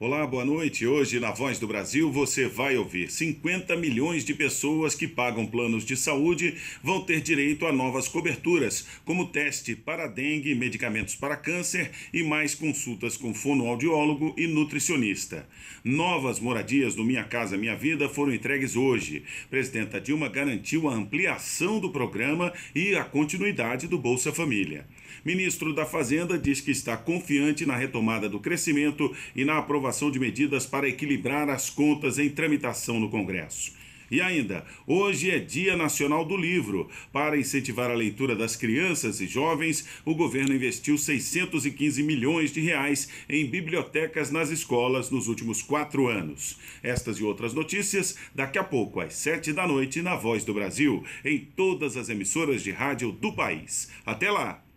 Olá, boa noite. Hoje, na Voz do Brasil, você vai ouvir: 50 milhões de pessoas que pagam planos de saúde vão ter direito a novas coberturas, como teste para dengue, medicamentos para câncer e mais consultas com fonoaudiólogo e nutricionista. Novas moradias do Minha Casa Minha Vida foram entregues hoje. Presidenta Dilma garantiu a ampliação do programa e a continuidade do Bolsa Família. Ministro da Fazenda diz que está confiante na retomada do crescimento e na aprovação aprovação de medidas para equilibrar as contas em tramitação no Congresso. E ainda, hoje é Dia Nacional do Livro. Para incentivar a leitura das crianças e jovens, o governo investiu 615 milhões de reais em bibliotecas nas escolas nos últimos quatro anos. Estas e outras notícias daqui a pouco, às sete da noite, na Voz do Brasil, em todas as emissoras de rádio do país. Até lá!